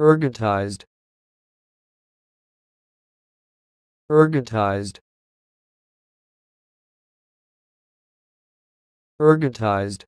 ergotized ergotized ergotized